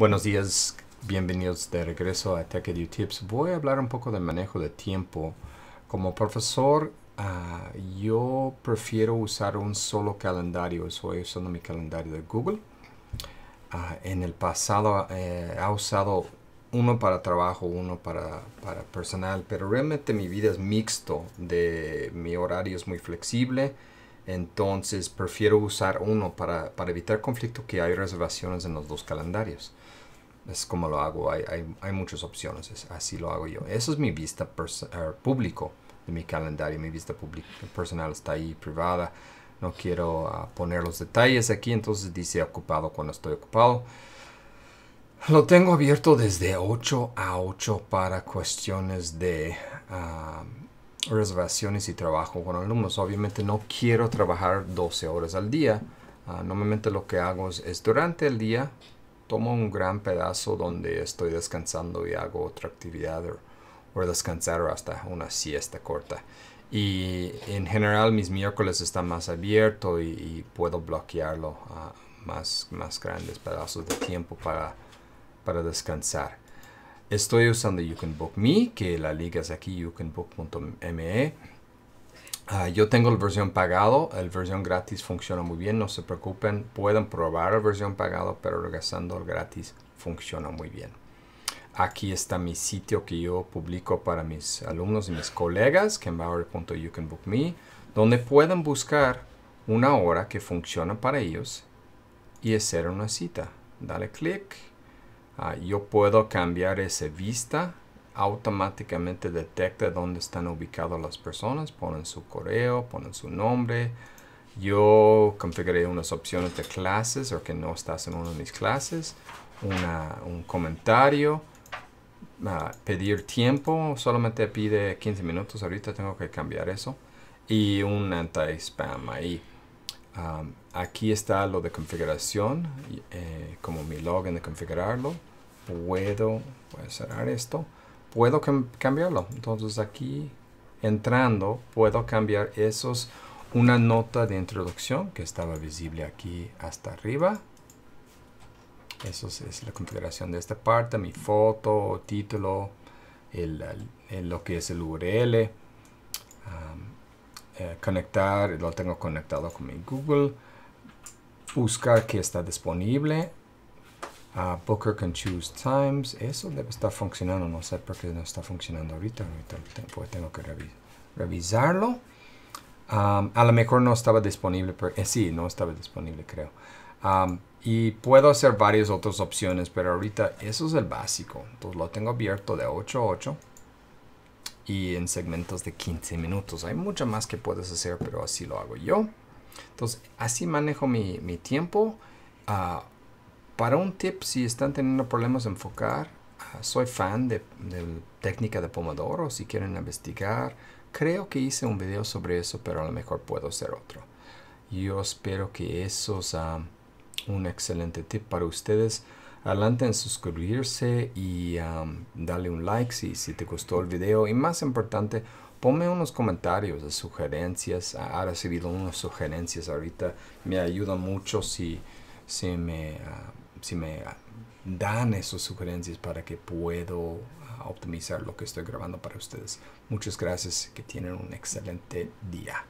Buenos días, bienvenidos de regreso a Tech Tips. Voy a hablar un poco de manejo de tiempo. Como profesor, ah, yo prefiero usar un solo calendario. Estoy usando mi calendario de Google. Ah, en el pasado he eh, usado uno para trabajo, uno para, personal, pero realmente mi vida es mixto. De, mi horario es muy flexible entonces prefiero usar uno para, evitar conflicto que hay reservaciones en los dos calendarios. Es como lo hago, hay, muchas opciones, así lo hago yo. Eso es mi vista eh, público de mi calendario, mi vista personal está ahí privada. No quiero ah, poner los detalles aquí, entonces dice ocupado cuando estoy ocupado. Lo tengo abierto desde 8 a 8 para cuestiones de... Ah, reservaciones y trabajo con alumnos. Obviamente no quiero trabajar 12 horas al día. Ah, normalmente lo que hago es, durante el día tomo un gran pedazo donde estoy descansando y hago otra actividad o, descansar hasta una siesta corta. Y en general mis miércoles están más abiertos y, puedo bloquearlo a ah, más, más grandes pedazos de tiempo para, para descansar estoy usando You Can Book Me, que la liga es aquí youcanbook.me. Ah, yo tengo la versión pagado, la versión gratis funciona muy bien, no se preocupen, pueden probar la versión pagado, pero regresando al gratis funciona muy bien. Aquí está mi sitio que yo publico para mis alumnos y mis colegas, Me, donde pueden buscar una hora que funciona para ellos y hacer una cita. Dale clic Ah, yo puedo cambiar esa vista automáticamente detecta dónde están ubicadas las personas, ponen su correo, ponen su nombre. Yo configuré unas opciones de clases o que no estás en una de mis clases, un comentario, ah, pedir tiempo, solamente pide 15 minutos, ahorita tengo que cambiar eso, y un anti-spam ahí. Ah, aquí está lo de configuración, eh, como mi login de configurarlo puedo, cerrar esto, puedo cambiarlo. Entonces aquí entrando puedo cambiar esos, una nota de introducción que estaba visible aquí hasta arriba. Eso es, la configuración de esta parte, mi foto, título, el, lo que es el URL. Eh, conectar, lo tengo conectado con mi Google. Buscar que está disponible Poker Booker can choose times. Eso debe estar funcionando. No sé por qué no está funcionando ahorita. Ahorita pues tengo que revisarlo. a lo mejor no estaba disponible. Pero, eh, sí, no estaba disponible, creo. y puedo hacer varias otras opciones, pero ahorita eso es el básico. Entonces lo tengo abierto de 8 a 8 y en segmentos de 15 minutos. Hay mucho más que puedes hacer, pero así lo hago yo. Entonces así manejo mi, mi tiempo. Ah, para un tip, si están teniendo problemas de enfocar, ah, soy fan de, de, técnica de Pomodoro, si quieren investigar, creo que hice un video sobre eso, pero a lo mejor puedo hacer otro. Yo espero que eso sea un excelente tip para ustedes. Adelante en suscribirse y darle un like si, si te gustó el video. Y más importante, ponme unos comentarios de sugerencias. Ah, ha recibido unas sugerencias ahorita. Me ayuda mucho si, si me... Ah, si me dan esas sugerencias para que puedo ah, optimizar lo que estoy grabando para ustedes. Muchas gracias, que tienen un excelente día.